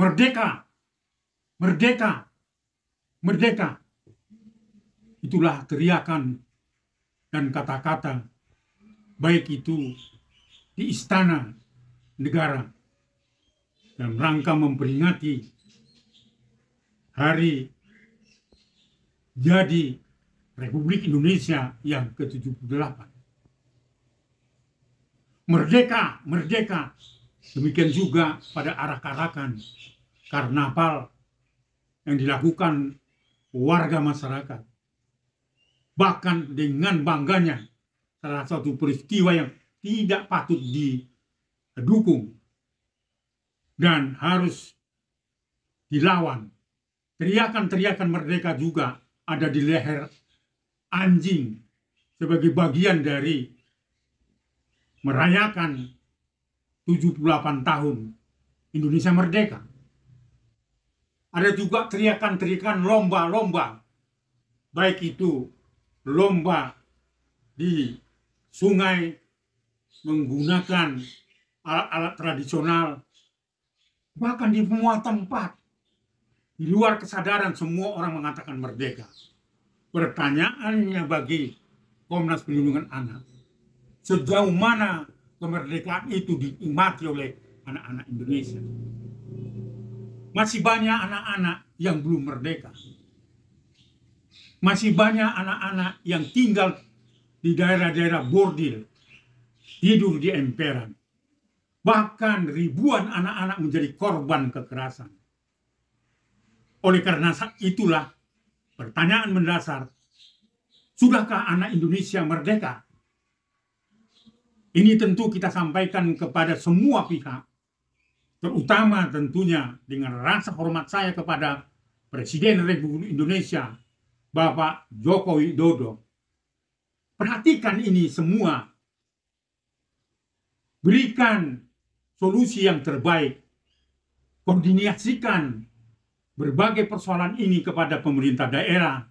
merdeka, merdeka, merdeka. Itulah teriakan dan kata-kata, baik itu di istana negara, dalam rangka memperingati hari jadi Republik Indonesia yang ke-78. Merdeka, merdeka, Demikian juga pada arak-arakan, karnaval yang dilakukan warga masyarakat. Bahkan dengan bangganya salah satu peristiwa yang tidak patut didukung dan harus dilawan. Teriakan-teriakan merdeka juga ada di leher anjing sebagai bagian dari merayakan 78 tahun Indonesia merdeka. Ada juga teriakan-teriakan lomba-lomba. Baik itu lomba di sungai menggunakan alat-alat tradisional. Bahkan di semua tempat. Di luar kesadaran semua orang mengatakan merdeka. Pertanyaannya bagi Komnas Perlindungan Anak. Sejauh mana kemerdekaan itu dinikmati oleh anak-anak Indonesia. Masih banyak anak-anak yang belum merdeka. Masih banyak anak-anak yang tinggal di daerah-daerah bordil, tidur di emperan. Bahkan ribuan anak-anak menjadi korban kekerasan. Oleh karena itulah pertanyaan mendasar, sudahkah anak Indonesia merdeka? Ini tentu kita sampaikan kepada semua pihak, terutama tentunya dengan rasa hormat saya kepada Presiden Republik Indonesia, Bapak Joko Widodo. Perhatikan ini semua. Berikan solusi yang terbaik. Koordinasikan berbagai persoalan ini kepada pemerintah daerah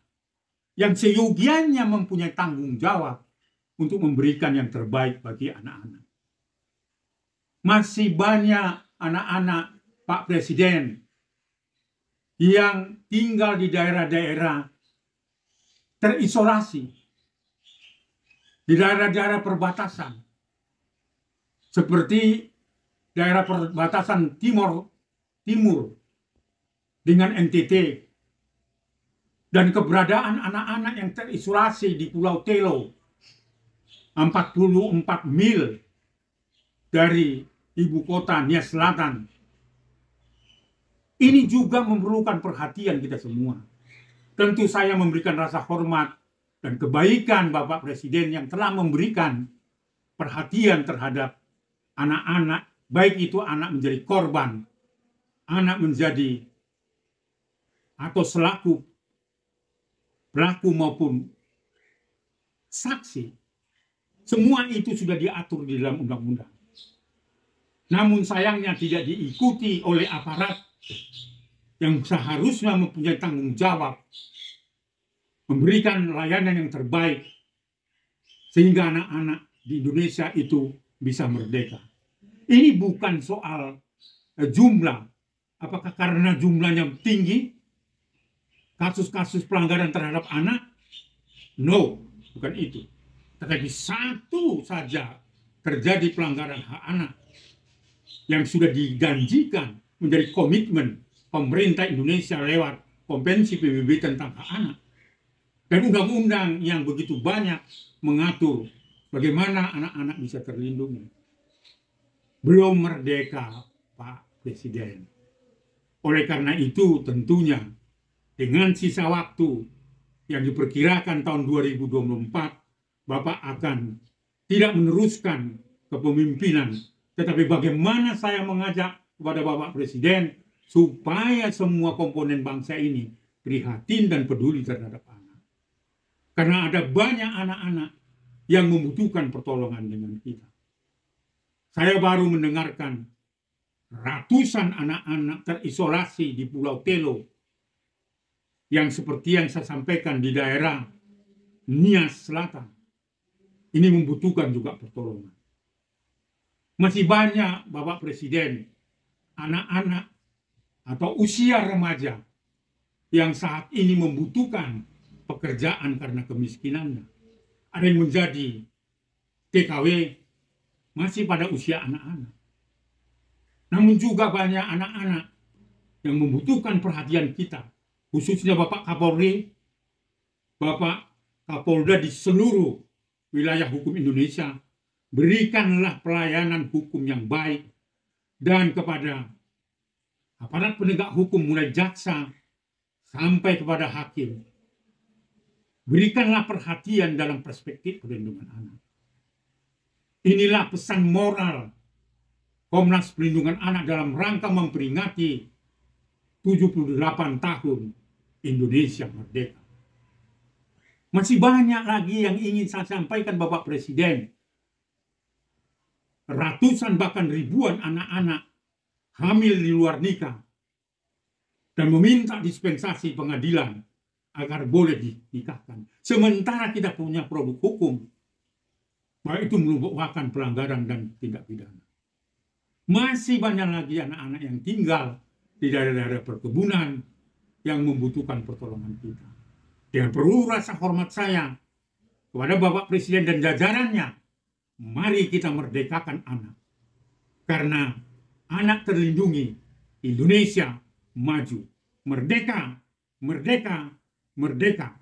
yang seyogianya mempunyai tanggung jawab untuk memberikan yang terbaik bagi anak-anak. Masih banyak anak-anak Pak Presiden yang tinggal di daerah-daerah terisolasi, di daerah-daerah perbatasan, seperti daerah perbatasan timur timur dengan NTT dan keberadaan anak-anak yang terisolasi di Pulau Telo 44 mil dari ibu kota Nia Selatan. Ini juga memerlukan perhatian kita semua. Tentu saya memberikan rasa hormat dan kebaikan Bapak Presiden yang telah memberikan perhatian terhadap anak-anak, baik itu anak menjadi korban, anak menjadi atau selaku pelaku maupun saksi semua itu sudah diatur di dalam undang-undang. Namun sayangnya tidak diikuti oleh aparat yang seharusnya mempunyai tanggung jawab memberikan layanan yang terbaik sehingga anak-anak di Indonesia itu bisa merdeka. Ini bukan soal eh, jumlah. Apakah karena jumlahnya tinggi kasus-kasus pelanggaran terhadap anak? No, bukan itu tetapi satu saja terjadi pelanggaran hak anak yang sudah diganjikan menjadi komitmen pemerintah Indonesia lewat konvensi PBB tentang hak anak dan undang-undang yang begitu banyak mengatur bagaimana anak-anak bisa terlindungi. Belum merdeka, Pak Presiden. Oleh karena itu, tentunya dengan sisa waktu yang diperkirakan tahun 2024 Bapak akan tidak meneruskan kepemimpinan, tetapi bagaimana saya mengajak kepada Bapak Presiden supaya semua komponen bangsa ini prihatin dan peduli terhadap anak. Karena ada banyak anak-anak yang membutuhkan pertolongan dengan kita. Saya baru mendengarkan ratusan anak-anak terisolasi di Pulau Telo yang seperti yang saya sampaikan di daerah Nias Selatan ini membutuhkan juga pertolongan. Masih banyak Bapak Presiden, anak-anak atau usia remaja yang saat ini membutuhkan pekerjaan karena kemiskinannya. Ada yang menjadi TKW masih pada usia anak-anak. Namun juga banyak anak-anak yang membutuhkan perhatian kita, khususnya Bapak Kapolri, Bapak Kapolda di seluruh wilayah hukum Indonesia, berikanlah pelayanan hukum yang baik dan kepada aparat penegak hukum mulai jaksa sampai kepada hakim. Berikanlah perhatian dalam perspektif perlindungan anak. Inilah pesan moral Komnas Perlindungan Anak dalam rangka memperingati 78 tahun Indonesia merdeka. Masih banyak lagi yang ingin saya sampaikan Bapak Presiden. Ratusan bahkan ribuan anak-anak hamil di luar nikah dan meminta dispensasi pengadilan agar boleh dinikahkan. Sementara kita punya produk hukum, bahwa itu merupakan pelanggaran dan tindak pidana. Masih banyak lagi anak-anak yang tinggal di daerah-daerah perkebunan yang membutuhkan pertolongan kita dengan penuh rasa hormat saya kepada Bapak Presiden dan jajarannya, mari kita merdekakan anak. Karena anak terlindungi, Indonesia maju. Merdeka, merdeka, merdeka.